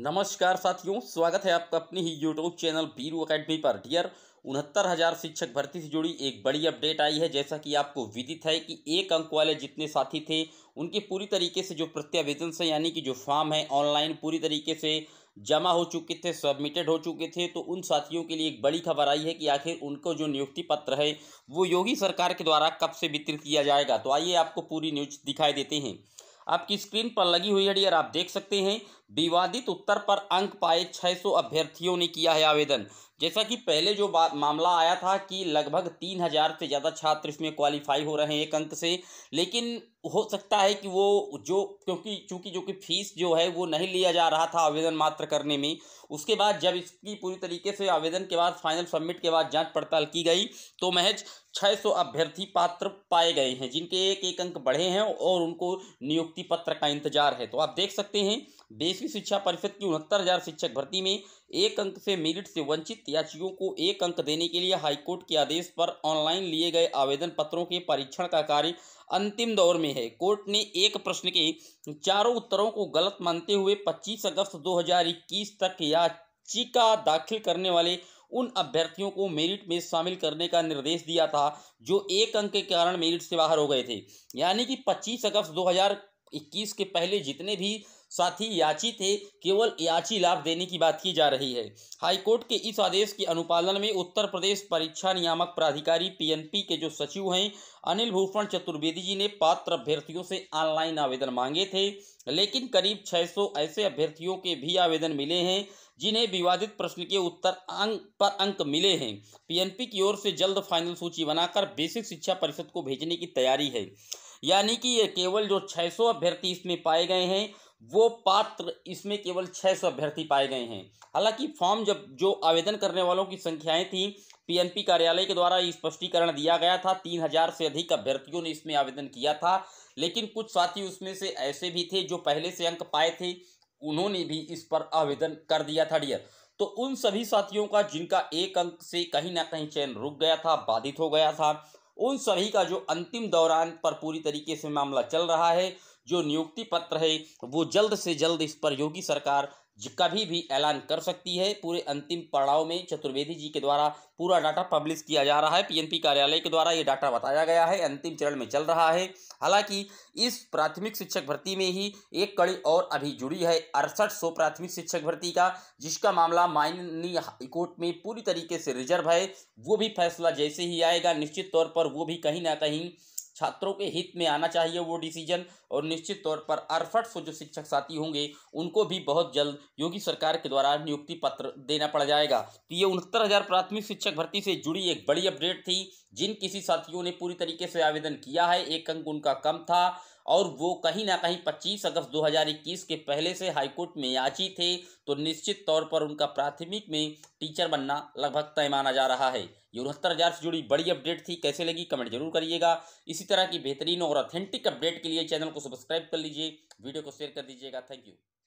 नमस्कार साथियों स्वागत है आपका अपनी ही यूट्यूब चैनल बीरू अकेडमी पर डियर उनहत्तर हजार शिक्षक भर्ती से जुड़ी एक बड़ी अपडेट आई है जैसा कि आपको विदित है कि एक अंक वाले जितने साथी थे उनके पूरी तरीके से जो प्रत्यावेदन से यानी कि जो फॉर्म है ऑनलाइन पूरी तरीके से जमा हो चुके थे सबमिटेड हो चुके थे तो उन साथियों के लिए एक बड़ी खबर आई है कि आखिर उनको जो नियुक्ति पत्र है वो योगी सरकार के द्वारा कब से वितरित किया जाएगा तो आइए आपको पूरी न्यूज दिखाई देते हैं आपकी स्क्रीन पर लगी हुई है डियर आप देख सकते हैं विवादित उत्तर पर अंक पाए 600 अभ्यर्थियों ने किया है आवेदन जैसा कि पहले जो बात मामला आया था कि लगभग तीन हजार से ज़्यादा छात्र इसमें क्वालिफाई हो रहे हैं एक अंक से लेकिन हो सकता है कि वो जो क्योंकि चूंकि जो कि फीस जो है वो नहीं लिया जा रहा था आवेदन मात्र करने में उसके बाद जब इसकी पूरी तरीके से आवेदन के बाद फाइनल सबमिट के बाद जाँच पड़ताल की गई तो महज छः अभ्यर्थी पात्र पाए गए हैं जिनके एक एक अंक बढ़े हैं और उनको नियुक्ति पत्र का इंतजार है तो आप देख सकते हैं देश शिक्षा परिषद की उनहत्तर हजार शिक्षक भर्ती में एक अंक से मेरिट से वंचित याचिकों को एक अंक देने के लिए हाईकोर्ट के आदेश पर ऑनलाइन लिए गए आवेदन पत्रों के परीक्षण का कार्य अंतिम दौर में है कोर्ट ने एक प्रश्न के चारों उत्तरों को गलत मानते हुए 25 अगस्त 2021 तक याचिका दाखिल करने वाले उन अभ्यर्थियों को मेरिट में शामिल करने का निर्देश दिया था जो एक अंक के कारण मेरिट से बाहर हो गए थे यानी कि 25 अगस्त 2021 के पहले जितने भी साथ ही याची थे केवल याची लाभ देने की बात की जा रही है हाईकोर्ट के इस आदेश के अनुपालन में उत्तर प्रदेश परीक्षा नियामक प्राधिकारी पीएनपी के जो सचिव हैं अनिल भूषण चतुर्वेदी जी ने पात्र अभ्यर्थियों से ऑनलाइन आवेदन मांगे थे लेकिन करीब 600 ऐसे अभ्यर्थियों के भी आवेदन मिले हैं जिन्हें विवादित प्रश्न के उत्तर अंक पर अंक मिले हैं पीएनपी की ओर से जल्द फाइनल सूची बनाकर बेसिक शिक्षा परिषद को भेजने की तैयारी है यानी कि ये केवल जो 600 अभ्यर्थी इसमें पाए गए हैं वो पात्र इसमें केवल छः सौ अभ्यर्थी पाए गए हैं हालांकि फॉर्म जब जो आवेदन करने वालों की संख्याएं थी पीएनपी कार्यालय के द्वारा स्पष्टीकरण दिया गया था तीन हजार से अधिक अभ्यर्थियों ने इसमें आवेदन किया था लेकिन कुछ साथी उसमें से ऐसे भी थे जो पहले से अंक पाए थे उन्होंने भी इस पर आवेदन कर दिया था डियर तो उन सभी साथियों का जिनका एक अंक से कहीं ना कहीं चयन रुक गया था बाधित हो गया था उन सभी का जो अंतिम दौरान पर पूरी तरीके से मामला चल रहा है जो नियुक्ति पत्र है वो जल्द से जल्द इस पर योगी सरकार कभी भी ऐलान कर सकती है पूरे अंतिम पड़ाव में चतुर्वेदी जी के द्वारा पूरा डाटा पब्लिश किया जा रहा है पीएनपी कार्यालय के द्वारा ये डाटा बताया गया है अंतिम चरण में चल रहा है हालांकि इस प्राथमिक शिक्षक भर्ती में ही एक कड़ी और अभी जुड़ी है अड़सठ सौ प्राथमिक शिक्षक भर्ती का जिसका मामला माननीय हाईकोर्ट में पूरी तरीके से रिजर्व है वो भी फैसला जैसे ही आएगा निश्चित तौर पर वो भी कहीं ना कहीं छात्रों के हित में आना चाहिए वो डिसीजन और निश्चित तौर पर अरफट जो शिक्षक साथी होंगे उनको भी बहुत जल्द योगी सरकार के द्वारा नियुक्ति पत्र देना पड़ जाएगा तो ये उनहत्तर प्राथमिक शिक्षक भर्ती से जुड़ी एक बड़ी अपडेट थी जिन किसी साथियों ने पूरी तरीके से आवेदन किया है एक अंक उनका कम था और वो कहीं ना कहीं 25 अगस्त 2021 के पहले से हाईकोर्ट में याची थे तो निश्चित तौर पर उनका प्राथमिक में टीचर बनना लगभग तय माना जा रहा है ये उनहत्तर हज़ार से जुड़ी बड़ी अपडेट थी कैसे लगी कमेंट जरूर करिएगा इसी तरह की बेहतरीन और ऑथेंटिक अपडेट के लिए चैनल को सब्सक्राइब कर लीजिए वीडियो को शेयर कर दीजिएगा थैंक यू